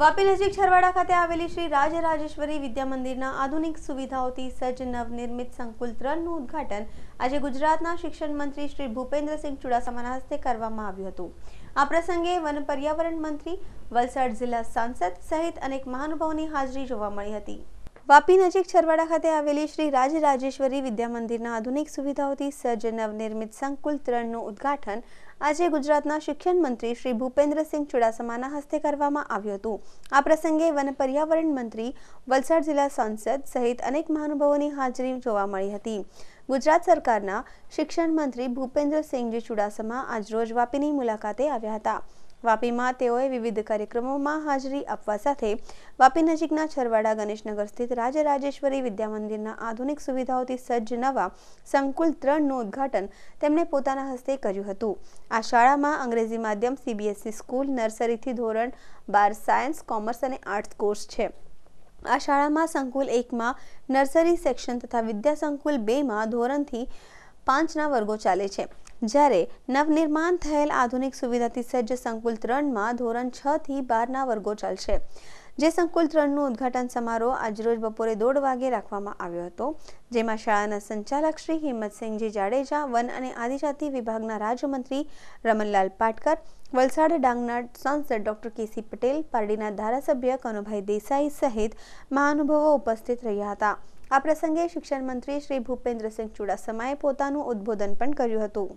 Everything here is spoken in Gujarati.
વાપી નજીક છરવાડા ખાતે આવેલી શ્રી રાજરાજેશ્વરી વિદ્યા મંદિરના આધુનિક સુવિધાઓથી સજ્જ નવનિર્મિત સંકુલ ત્રણનું ઉદ્ઘાટન આજે ગુજરાતના શિક્ષણ મંત્રી શ્રી ભૂપેન્દ્રસિંહ ચુડાસમાના હસ્તે કરવામાં આવ્યું હતું આ પ્રસંગે વન પર્યાવરણ મંત્રી વલસાડ જિલ્લા સાંસદ સહિત અનેક મહાનુભાવોની હાજરી જોવા મળી હતી વાપી નજીક છરવાડા ખાતે આવેલી શ્રી રાજરાજેશ્વરી વિદ્યામંદિરના આધુનિક સુવિધાઓથી સજ્જ નવનિર્મિત સંકુલ ત્રણનું ઉદ્ઘાટન આજે ગુજરાતના શિક્ષણ મંત્રી શ્રી ભૂપેન્દ્રસિંહ ચુડાસમાના હસ્તે કરવામાં આવ્યું હતું આ પ્રસંગે વન પર્યાવરણ મંત્રી વલસાડ જિલ્લા સાંસદ સહિત અનેક મહાનુભાવોની હાજરી જોવા મળી હતી ગુજરાત સરકારના શિક્ષણ મંત્રી ભૂપેન્દ્રસિંહજી ચુડાસમા આજરોજ વાપીની મુલાકાતે આવ્યા હતા વાપીમાં તેઓએ વિવિધ કાર્યક્રમોમાં હાજરી આપવા સાથે વાપી નજીકના છરવાડા ગણેશનગર સ્થિત રાજરાજેશ્વરી વિદ્યામંદિરના આધુનિક સુવિધાઓથી સજ્જ નવા સંકુલ ત્રણનું ઉદ્ઘાટન તેમણે પોતાના હસ્તે કર્યું હતું આ શાળામાં અંગ્રેજી માધ્યમ સીબીએસઈ e સ્કૂલ નર્સરીથી ધોરણ બાર સાયન્સ કોમર્સ અને આર્ટ્સ કોર્સ છે આ શાળામાં સંકુલ એકમાં નર્સરી સેક્શન તથા વિદ્યા સંકુલ બેમાં ધોરણથી પાંચના વર્ગો ચાલે છે જ્યારે નવનિર્માણ થયેલ આધુનિક સુવિધાથી સજ્જ સંકુલ ત્રણમાં ધોરણ છ થી બારના વર્ગો ચાલશે જે સંકુલ ત્રણનું ઉદ્ઘાટન સમારોહ આજરોજ બપોરે દોઢ વાગે રાખવામાં આવ્યો હતો જેમાં શાળાના સંચાલક શ્રી હિંમતસિંહજી જાડેજા વન અને આદિજાતિ વિભાગના રાજ્યમંત્રી રમણલાલ પાટકર વલસાડ ડાંગના સાંસદ ડોક્ટર કેસી પટેલ પારડીના ધારાસભ્ય કનુભાઈ દેસાઈ સહિત મહાનુભવો ઉપસ્થિત રહ્યા હતા આ પ્રસંગે શિક્ષણ મંત્રી શ્રી ભૂપેન્દ્રસિંહ ચુડાસમાએ પોતાનું ઉદ્બોધન પણ કર્યું હતું